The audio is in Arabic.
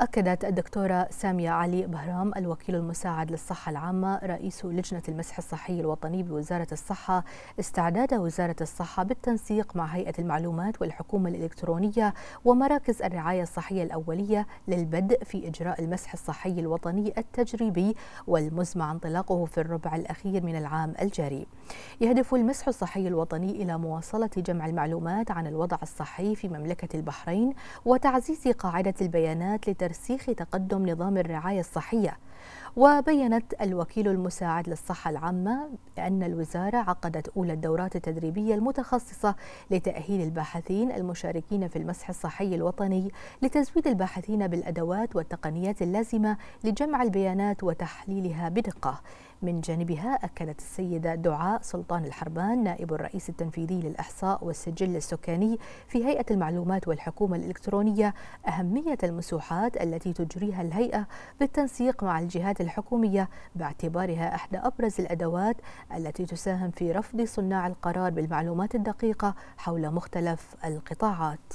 أكدت الدكتورة سامية علي بهرام الوكيل المساعد للصحة العامة رئيس لجنة المسح الصحي الوطني بوزارة الصحة استعداد وزارة الصحة بالتنسيق مع هيئة المعلومات والحكومة الإلكترونية ومراكز الرعاية الصحية الأولية للبدء في إجراء المسح الصحي الوطني التجريبي والمزمع انطلاقه في الربع الأخير من العام الجاري يهدف المسح الصحي الوطني إلى مواصلة جمع المعلومات عن الوضع الصحي في مملكة البحرين وتعزيز قاعدة البيانات ترسيخ تقدم نظام الرعاية الصحية وبينت الوكيل المساعد للصحة العامة أن الوزارة عقدت أولى الدورات التدريبية المتخصصة لتأهيل الباحثين المشاركين في المسح الصحي الوطني لتزويد الباحثين بالأدوات والتقنيات اللازمة لجمع البيانات وتحليلها بدقة من جانبها أكدت السيدة دعاء سلطان الحربان نائب الرئيس التنفيذي للإحصاء والسجل السكاني في هيئة المعلومات والحكومة الإلكترونية أهمية المسوحات التي تجريها الهيئة بالتنسيق مع الجهة الجهات الحكومية باعتبارها إحدى أبرز الأدوات التي تساهم في رفض صناع القرار بالمعلومات الدقيقة حول مختلف القطاعات